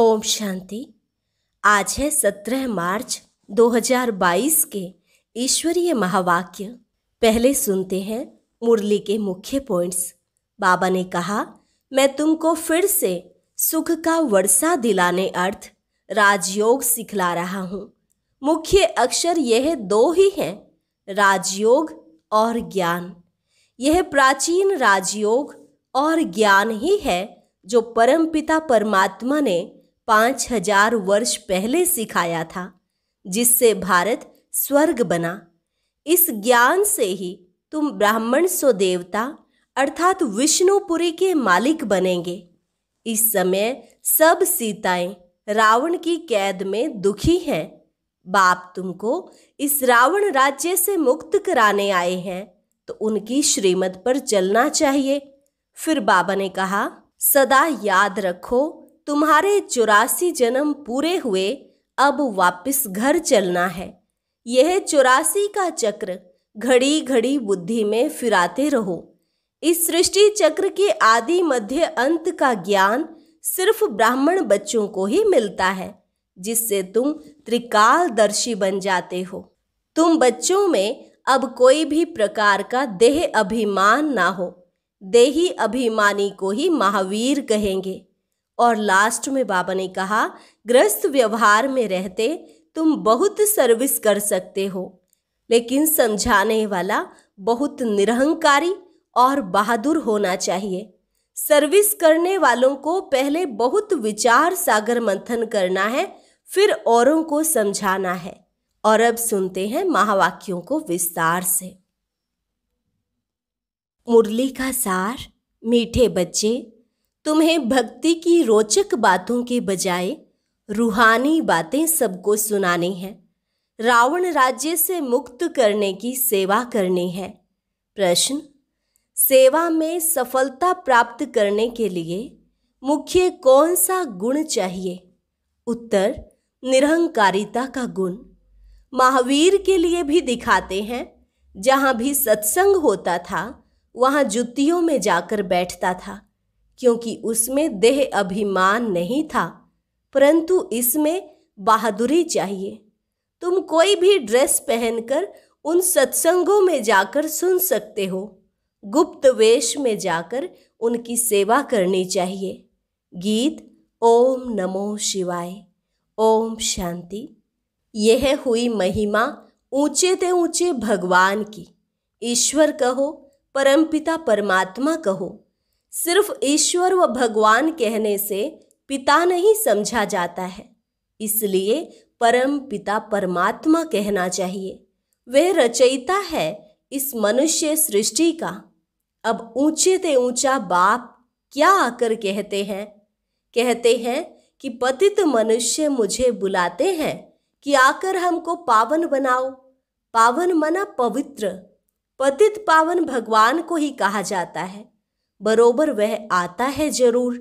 ओम शांति आज है सत्रह मार्च 2022 के ईश्वरीय महावाक्य पहले सुनते हैं मुरली के मुख्य पॉइंट्स बाबा ने कहा मैं तुमको फिर से सुख का वर्षा दिलाने अर्थ राजयोग सिखला रहा हूँ मुख्य अक्षर यह दो ही हैं राजयोग और ज्ञान यह प्राचीन राजयोग और ज्ञान ही है जो परमपिता परमात्मा ने पाँच हजार वर्ष पहले सिखाया था जिससे भारत स्वर्ग बना इस ज्ञान से ही तुम ब्राह्मण सो देवता अर्थात विष्णुपुरी के मालिक बनेंगे इस समय सब सीताएं रावण की कैद में दुखी हैं बाप तुमको इस रावण राज्य से मुक्त कराने आए हैं तो उनकी श्रीमत पर चलना चाहिए फिर बाबा ने कहा सदा याद रखो तुम्हारे चौरासी जन्म पूरे हुए अब वापस घर चलना है यह चौरासी का चक्र घड़ी घड़ी बुद्धि में फिराते रहो इस सृष्टि चक्र के आदि मध्य अंत का ज्ञान सिर्फ ब्राह्मण बच्चों को ही मिलता है जिससे तुम त्रिकालदर्शी बन जाते हो तुम बच्चों में अब कोई भी प्रकार का देह अभिमान ना हो देही अभिमानी को ही महावीर कहेंगे और लास्ट में बाबा ने कहा ग्रस्त व्यवहार में रहते तुम बहुत सर्विस कर सकते हो लेकिन समझाने वाला बहुत निरहंकारी और बहादुर होना चाहिए सर्विस करने वालों को पहले बहुत विचार सागर मंथन करना है फिर औरों को समझाना है और अब सुनते हैं महावाक्यों को विस्तार से मुरली का सार मीठे बच्चे तुम्हें भक्ति की रोचक बातों के बजाय रूहानी बातें सबको सुनानी है रावण राज्य से मुक्त करने की सेवा करनी है प्रश्न सेवा में सफलता प्राप्त करने के लिए मुख्य कौन सा गुण चाहिए उत्तर निरहंकारिता का गुण महावीर के लिए भी दिखाते हैं जहाँ भी सत्संग होता था वहाँ जुतियों में जाकर बैठता था क्योंकि उसमें देह अभिमान नहीं था परंतु इसमें बहादुरी चाहिए तुम कोई भी ड्रेस पहनकर उन सत्संगों में जाकर सुन सकते हो गुप्त वेश में जाकर उनकी सेवा करनी चाहिए गीत ओम नमो शिवाय ओम शांति यह हुई महिमा ऊंचे ते ऊंचे भगवान की ईश्वर कहो परमपिता परमात्मा कहो सिर्फ ईश्वर व भगवान कहने से पिता नहीं समझा जाता है इसलिए परम पिता परमात्मा कहना चाहिए वह रचयिता है इस मनुष्य सृष्टि का अब ऊंचे ते ऊंचा बाप क्या आकर कहते हैं कहते हैं कि पतित मनुष्य मुझे बुलाते हैं कि आकर हमको पावन बनाओ पावन मना पवित्र पतित पावन भगवान को ही कहा जाता है बरोबर वह आता है जरूर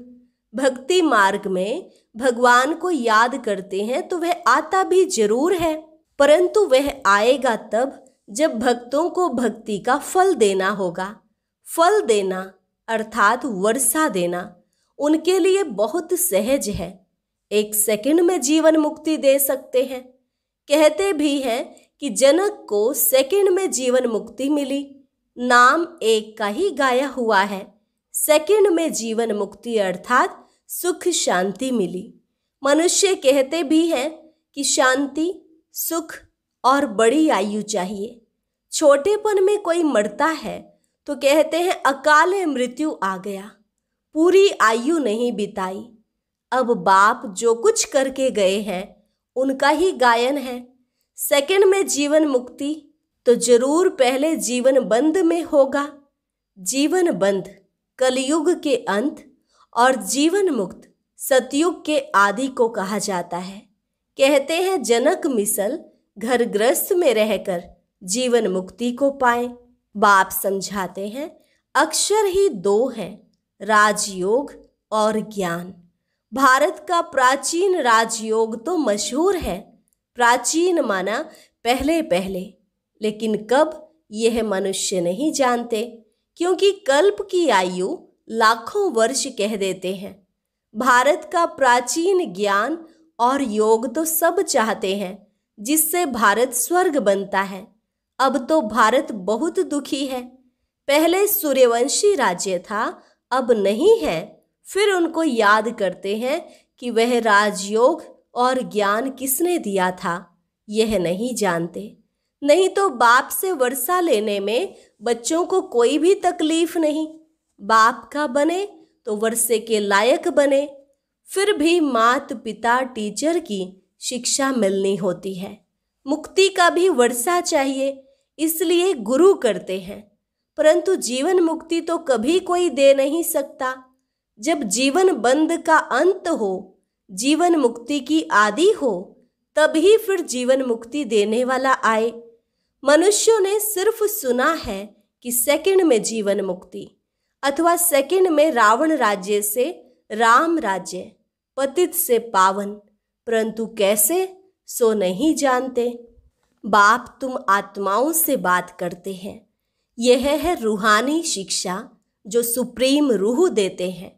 भक्ति मार्ग में भगवान को याद करते हैं तो वह आता भी जरूर है परंतु वह आएगा तब जब भक्तों को भक्ति का फल देना होगा फल देना अर्थात वर्षा देना उनके लिए बहुत सहज है एक सेकंड में जीवन मुक्ति दे सकते हैं कहते भी हैं कि जनक को सेकंड में जीवन मुक्ति मिली नाम एक का ही गाया हुआ है सेकंड में जीवन मुक्ति अर्थात सुख शांति मिली मनुष्य कहते भी हैं कि शांति सुख और बड़ी आयु चाहिए छोटेपन में कोई मरता है तो कहते हैं अकाल मृत्यु आ गया पूरी आयु नहीं बिताई अब बाप जो कुछ करके गए हैं उनका ही गायन है सेकंड में जीवन मुक्ति तो जरूर पहले जीवन बंद में होगा जीवन बंद कलयुग के अंत और जीवन मुक्त सतयुग के आदि को कहा जाता है कहते हैं जनक मिसल घर ग्रस्त में रहकर जीवन मुक्ति को पाए बाप समझाते हैं अक्षर ही दो हैं राजयोग और ज्ञान भारत का प्राचीन राजयोग तो मशहूर है प्राचीन माना पहले पहले लेकिन कब यह मनुष्य नहीं जानते क्योंकि कल्प की आयु लाखों वर्ष कह देते हैं भारत का प्राचीन ज्ञान और योग तो सब चाहते हैं जिससे भारत स्वर्ग बनता है अब तो भारत बहुत दुखी है पहले सूर्यवंशी राज्य था अब नहीं है फिर उनको याद करते हैं कि वह राजयोग और ज्ञान किसने दिया था यह नहीं जानते नहीं तो बाप से वर्षा लेने में बच्चों को कोई भी तकलीफ नहीं बाप का बने तो वर्षे के लायक बने फिर भी मात पिता टीचर की शिक्षा मिलनी होती है मुक्ति का भी वर्षा चाहिए इसलिए गुरु करते हैं परंतु जीवन मुक्ति तो कभी कोई दे नहीं सकता जब जीवन बंद का अंत हो जीवन मुक्ति की आदि हो तभी फिर जीवन मुक्ति देने वाला आए मनुष्यों ने सिर्फ सुना है कि सेकंड में जीवन मुक्ति अथवा सेकंड में रावण राज्य से राम राज्य पतित से पावन परंतु कैसे सो नहीं जानते बाप तुम आत्माओं से बात करते हैं यह है रूहानी शिक्षा जो सुप्रीम रूह देते हैं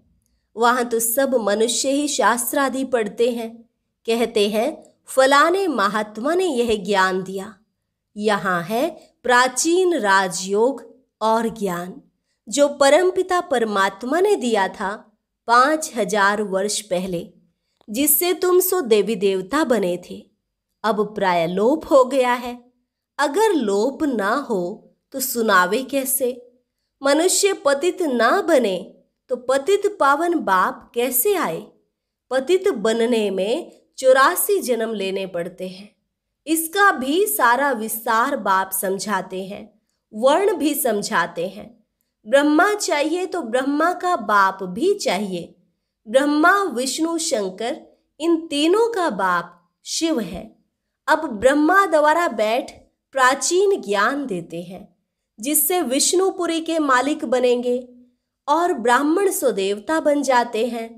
वहाँ तो सब मनुष्य ही शास्त्रादि पढ़ते हैं कहते हैं फलाने महात्मा ने यह ज्ञान दिया यहाँ है प्राचीन राजयोग और ज्ञान जो परमपिता परमात्मा ने दिया था पाँच हजार वर्ष पहले जिससे तुम सो देवी देवता बने थे अब प्राय लोप हो गया है अगर लोप ना हो तो सुनावे कैसे मनुष्य पतित ना बने तो पतित पावन बाप कैसे आए पतित बनने में चौरासी जन्म लेने पड़ते हैं इसका भी सारा विस्तार बाप समझाते हैं वर्ण भी समझाते हैं ब्रह्मा चाहिए तो ब्रह्मा का बाप भी चाहिए ब्रह्मा विष्णु शंकर इन तीनों का बाप शिव है अब ब्रह्मा द्वारा बैठ प्राचीन ज्ञान देते हैं जिससे विष्णुपुरी के मालिक बनेंगे और ब्राह्मण सुदेवता बन जाते हैं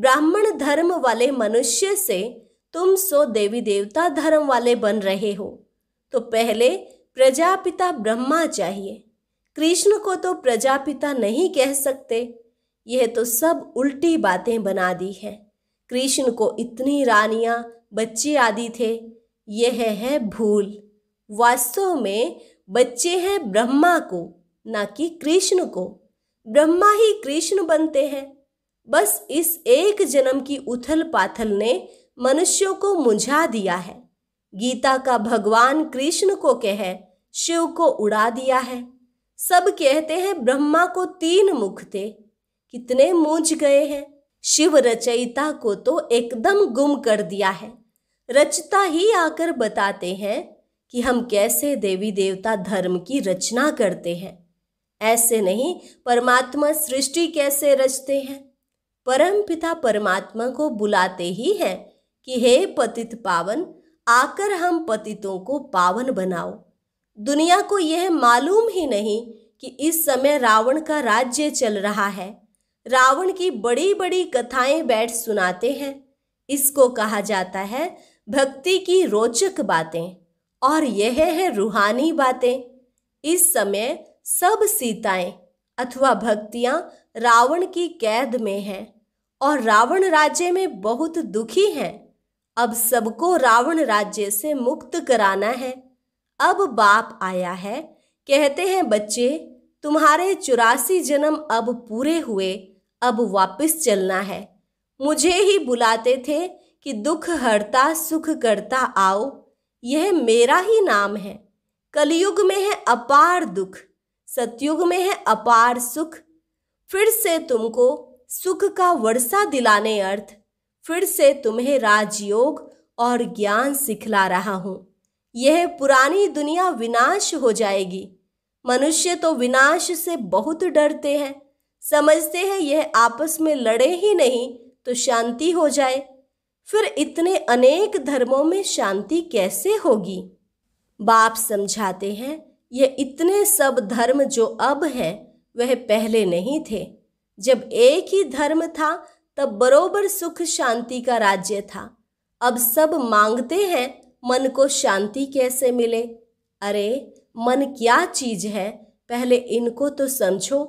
ब्राह्मण धर्म वाले मनुष्य से तुम सो देवी देवता धर्म वाले बन रहे हो तो पहले प्रजापिता ब्रह्मा चाहिए कृष्ण को तो प्रजापिता नहीं कह सकते यह तो सब उल्टी बातें बना दी हैं कृष्ण को इतनी रानियाँ बच्चे आदि थे यह है भूल वास्तव में बच्चे हैं ब्रह्मा को ना कि कृष्ण को ब्रह्मा ही कृष्ण बनते हैं बस इस एक जन्म की उथल पाथल ने मनुष्यों को मुझा दिया है गीता का भगवान कृष्ण को कह शिव को उड़ा दिया है सब कहते हैं ब्रह्मा को तीन मुख थे कितने मूझ गए हैं शिव रचयिता को तो एकदम गुम कर दिया है रचता ही आकर बताते हैं कि हम कैसे देवी देवता धर्म की रचना करते हैं ऐसे नहीं परमात्मा सृष्टि कैसे रचते हैं परमपिता परमात्मा को बुलाते ही हैं कि हे पतित पावन आकर हम पतितों को पावन बनाओ दुनिया को यह मालूम ही नहीं कि इस समय रावण का राज्य चल रहा है रावण की बड़ी बड़ी कथाएं बैठ सुनाते हैं इसको कहा जाता है भक्ति की रोचक बातें और यह है रूहानी बातें इस समय सब सीताएं अथवा भक्तियां रावण की कैद में हैं और रावण राज्य में बहुत दुखी हैं अब सबको रावण राज्य से मुक्त कराना है अब बाप आया है कहते हैं बच्चे तुम्हारे चौरासी जन्म अब पूरे हुए अब वापस चलना है मुझे ही बुलाते थे कि दुख हरता सुख करता आओ यह मेरा ही नाम है कलयुग में है अपार दुख सतयुग में है अपार सुख फिर से तुमको सुख का वर्षा दिलाने अर्थ फिर से तुम्हें राजयोग और ज्ञान सिखला रहा हूँ यह पुरानी दुनिया विनाश हो जाएगी मनुष्य तो विनाश से बहुत डरते हैं समझते हैं यह आपस में लड़े ही नहीं तो शांति हो जाए फिर इतने अनेक धर्मों में शांति कैसे होगी बाप समझाते हैं ये इतने सब धर्म जो अब हैं वह पहले नहीं थे जब एक ही धर्म था तब बरोबर सुख शांति का राज्य था अब सब मांगते हैं मन को शांति कैसे मिले अरे मन क्या चीज है पहले इनको तो समझो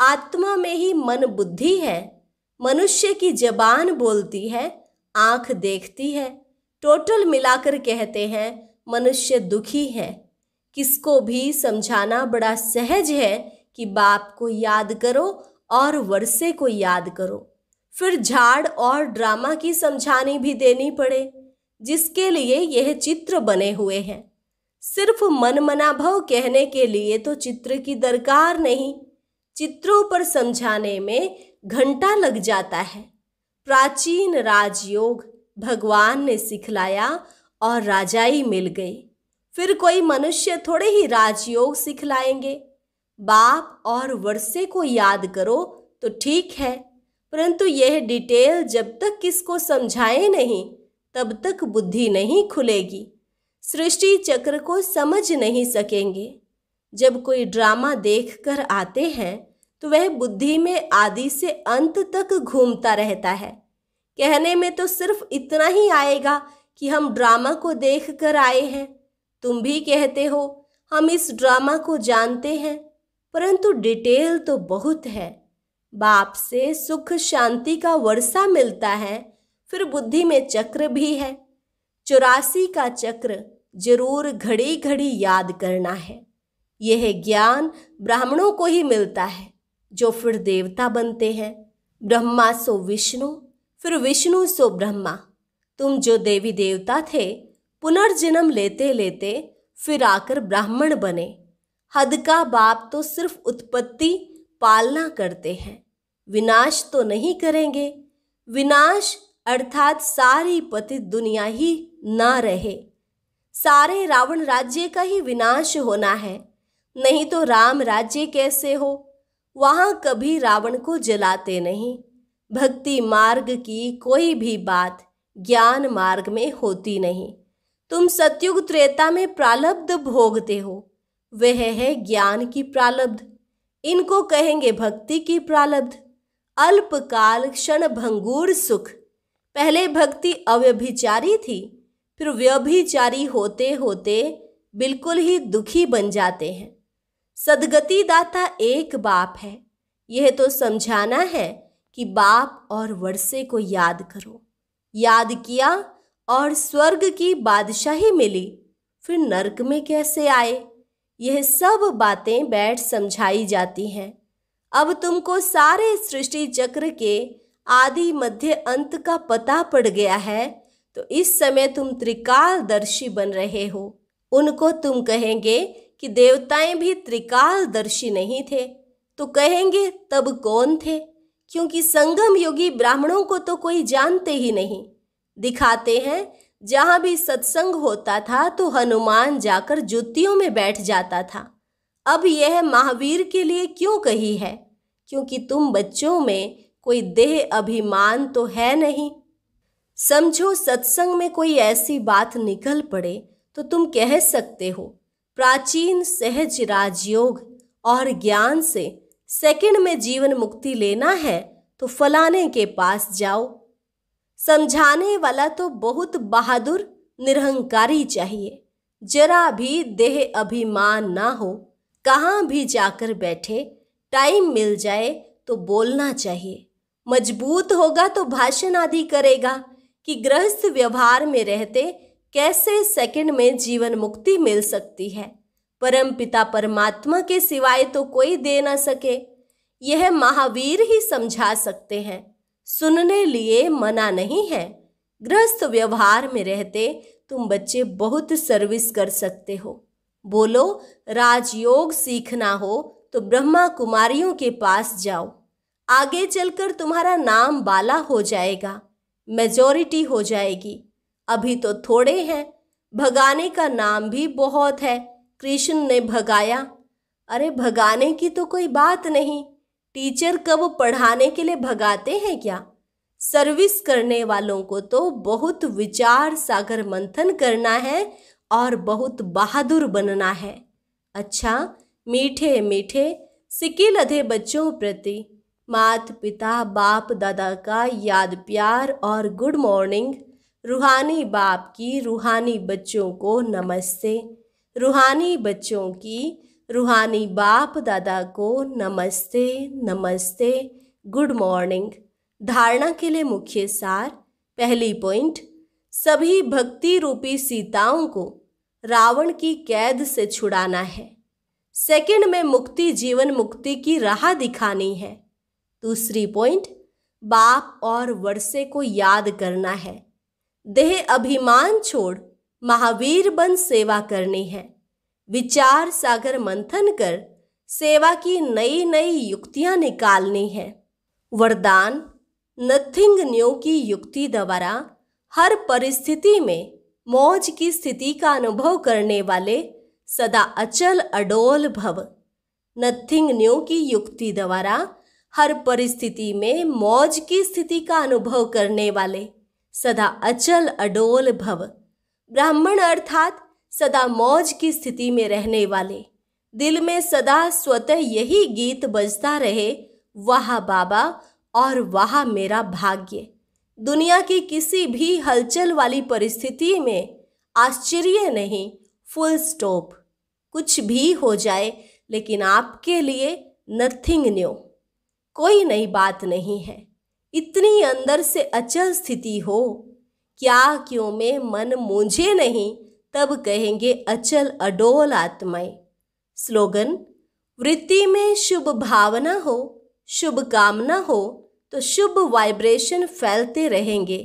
आत्मा में ही मन बुद्धि है मनुष्य की जबान बोलती है आंख देखती है टोटल मिलाकर कहते हैं मनुष्य दुखी है किसको भी समझाना बड़ा सहज है कि बाप को याद करो और वर्षे को याद करो फिर झाड़ और ड्रामा की समझाने भी देनी पड़े जिसके लिए यह चित्र बने हुए हैं सिर्फ मनमना भव कहने के लिए तो चित्र की दरकार नहीं चित्रों पर समझाने में घंटा लग जाता है प्राचीन राजयोग भगवान ने सिखलाया और राजाई मिल गई फिर कोई मनुष्य थोड़े ही राजयोग सिखलाएंगे बाप और वर्षे को याद करो तो ठीक है परंतु यह डिटेल जब तक किसको समझाए नहीं तब तक बुद्धि नहीं खुलेगी सृष्टि चक्र को समझ नहीं सकेंगे जब कोई ड्रामा देख कर आते हैं तो वह बुद्धि में आदि से अंत तक घूमता रहता है कहने में तो सिर्फ इतना ही आएगा कि हम ड्रामा को देख कर आए हैं तुम भी कहते हो हम इस ड्रामा को जानते हैं परंतु डिटेल तो बहुत है बाप से सुख शांति का वर्षा मिलता है फिर बुद्धि में चक्र भी है चौरासी का चक्र जरूर घड़ी घड़ी याद करना है यह ज्ञान ब्राह्मणों को ही मिलता है जो फिर देवता बनते हैं ब्रह्मा सो विष्णु फिर विष्णु सो ब्रह्मा तुम जो देवी देवता थे पुनर्जन्म लेते लेते फिर आकर ब्राह्मण बने हद का बाप तो सिर्फ उत्पत्ति पालना करते हैं विनाश तो नहीं करेंगे विनाश अर्थात सारी पतित दुनिया ही ना रहे सारे रावण राज्य का ही विनाश होना है नहीं तो राम राज्य कैसे हो वहाँ कभी रावण को जलाते नहीं भक्ति मार्ग की कोई भी बात ज्ञान मार्ग में होती नहीं तुम सत्युग त्रेता में प्रालब्ध भोगते हो वह है ज्ञान की प्रालब्ध इनको कहेंगे भक्ति की प्रालब्ध अल्पकाल क्षण भंगूर सुख पहले भक्ति अव्यभिचारी थी फिर व्यभिचारी होते होते बिल्कुल ही दुखी बन जाते हैं सदगति दाता एक बाप है यह तो समझाना है कि बाप और वर्षे को याद करो याद किया और स्वर्ग की बादशाही मिली फिर नरक में कैसे आए यह सब बातें बैठ समझाई जाती हैं अब तुमको सारे सृष्टि चक्र के आदि मध्य अंत का पता पड़ गया है तो इस समय तुम त्रिकालदर्शी बन रहे हो उनको तुम कहेंगे कि देवताएं भी त्रिकालदर्शी नहीं थे तो कहेंगे तब कौन थे क्योंकि संगम योगी ब्राह्मणों को तो कोई जानते ही नहीं दिखाते हैं जहाँ भी सत्संग होता था तो हनुमान जाकर जुतियों में बैठ जाता था अब यह महावीर के लिए क्यों कही है क्योंकि तुम बच्चों में कोई देह अभिमान तो है नहीं समझो सत्संग में कोई ऐसी बात निकल पड़े तो तुम कह सकते हो प्राचीन सहज राजयोग और ज्ञान से सेकंड में जीवन मुक्ति लेना है तो फलाने के पास जाओ समझाने वाला तो बहुत बहादुर निरहंकारी चाहिए जरा भी देह अभिमान ना हो कहाँ भी जाकर बैठे टाइम मिल जाए तो बोलना चाहिए मजबूत होगा तो भाषण आदि करेगा कि गृहस्थ व्यवहार में रहते कैसे सेकंड में जीवन मुक्ति मिल सकती है परम पिता परमात्मा के सिवाय तो कोई दे ना सके यह महावीर ही समझा सकते हैं सुनने लिए मना नहीं है ग्रस्त व्यवहार में रहते तुम बच्चे बहुत सर्विस कर सकते हो बोलो राजयोग सीखना हो तो ब्रह्मा कुमारियों के पास जाओ आगे चलकर तुम्हारा नाम बाला हो जाएगा मेजोरिटी हो जाएगी अभी तो थोड़े हैं भगाने का नाम भी बहुत है कृष्ण ने भगाया अरे भगाने की तो कोई बात नहीं टीचर कब पढ़ाने के लिए भगाते हैं क्या सर्विस करने वालों को तो बहुत विचार सागर मंथन करना है और बहुत बहादुर बनना है अच्छा मीठे मीठे सिकिल अधे बच्चों प्रति मात पिता बाप दादा का याद प्यार और गुड मॉर्निंग रूहानी बाप की रूहानी बच्चों को नमस्ते रूहानी बच्चों की रूहानी बाप दादा को नमस्ते नमस्ते गुड मॉर्निंग धारणा के लिए मुख्य सार पहली पॉइंट सभी भक्ति रूपी सीताओं को रावण की कैद से छुड़ाना है सेकंड में मुक्ति जीवन मुक्ति की राह दिखानी है दूसरी पॉइंट बाप और वर्षे को याद करना है देह अभिमान छोड़ महावीर बन सेवा करनी है विचार सागर मंथन कर सेवा की नई नई युक्तियाँ निकालनी है वरदान नथिंग न्यू की युक्ति द्वारा हर परिस्थिति में मौज की स्थिति का अनुभव करने वाले सदा अचल अडोल भव नथिंग न्यू की युक्ति द्वारा हर परिस्थिति में मौज की स्थिति का अनुभव करने वाले सदा अचल अडोल भव ब्राह्मण अर्थात सदा मौज की स्थिति में रहने वाले दिल में सदा स्वतः यही गीत बजता रहे वाह बाबा और वाह मेरा भाग्य दुनिया की किसी भी हलचल वाली परिस्थिति में आश्चर्य नहीं फुल स्टॉप कुछ भी हो जाए लेकिन आपके लिए नथिंग न्यू कोई नई बात नहीं है इतनी अंदर से अचल स्थिति हो क्या क्यों में मन मुझे नहीं तब कहेंगे अचल अडोल आत्माएं स्लोगन वृत्ति में शुभ भावना हो शुभ कामना हो तो शुभ वाइब्रेशन फैलते रहेंगे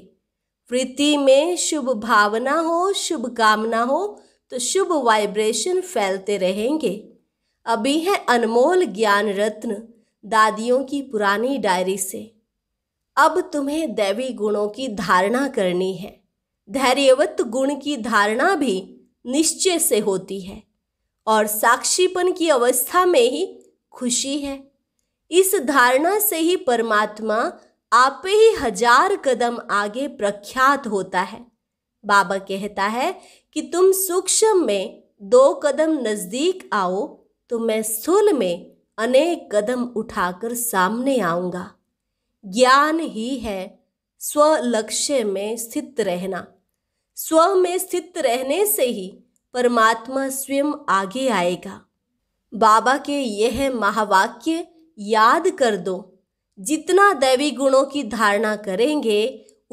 वृत्ति में शुभ भावना हो शुभ कामना हो तो शुभ वाइब्रेशन फैलते रहेंगे अभी है अनमोल ज्ञान रत्न दादियों की पुरानी डायरी से अब तुम्हें दैवी गुणों की धारणा करनी है धैर्यवत गुण की धारणा भी निश्चय से होती है और साक्षीपन की अवस्था में ही खुशी है इस धारणा से ही परमात्मा आपे ही हजार कदम आगे प्रख्यात होता है बाबा कहता है कि तुम सूक्ष्म में दो कदम नज़दीक आओ तो मैं स्थूल में अनेक कदम उठाकर सामने आऊंगा ज्ञान ही है स्वलक्ष्य में स्थित रहना स्व में स्थित रहने से ही परमात्मा स्वयं आगे आएगा बाबा के यह महावाक्य याद कर दो जितना दैवी गुणों की धारणा करेंगे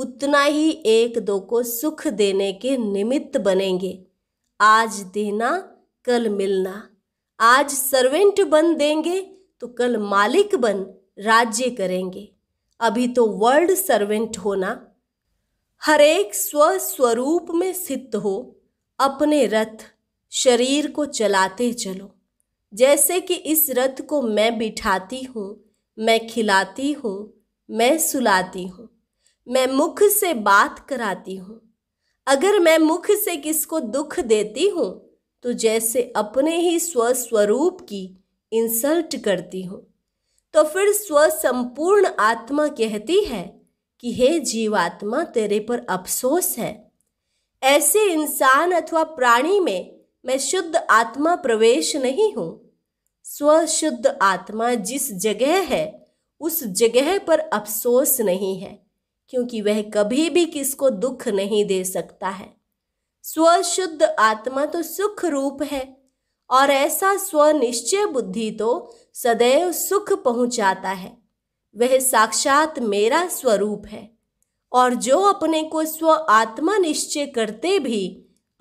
उतना ही एक दो को सुख देने के निमित्त बनेंगे आज देना कल मिलना आज सर्वेंट बन देंगे तो कल मालिक बन राज्य करेंगे अभी तो वर्ल्ड सर्वेंट होना हरेक स्व स्वरूप में सिद्ध हो अपने रथ शरीर को चलाते चलो जैसे कि इस रथ को मैं बिठाती हूँ मैं खिलाती हूँ मैं सुलाती हूँ मैं मुख से बात कराती हूँ अगर मैं मुख से किसको दुख देती हूँ तो जैसे अपने ही स्वस्वरूप की इंसल्ट करती हूँ तो फिर स्वसंपूर्ण आत्मा कहती है कि हे जीवात्मा तेरे पर अफसोस है ऐसे इंसान अथवा प्राणी में मैं शुद्ध आत्मा प्रवेश नहीं हूँ स्वशुद्ध आत्मा जिस जगह है उस जगह पर अफसोस नहीं है क्योंकि वह कभी भी किसको दुख नहीं दे सकता है स्वशुद्ध आत्मा तो सुख रूप है और ऐसा स्वनिश्चय बुद्धि तो सदैव सुख पहुंचाता है वह साक्षात मेरा स्वरूप है और जो अपने को स्व आत्मा निश्चय करते भी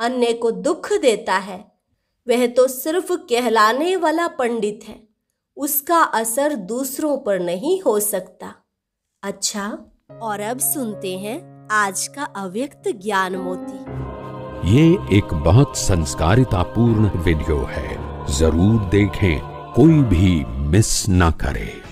अन्य को दुख देता है वह तो सिर्फ कहलाने वाला पंडित है उसका असर दूसरों पर नहीं हो सकता अच्छा और अब सुनते हैं आज का अव्यक्त ज्ञान मोती ये एक बहुत संस्कारिता पूर्ण वीडियो है जरूर देखें कोई भी मिस ना करे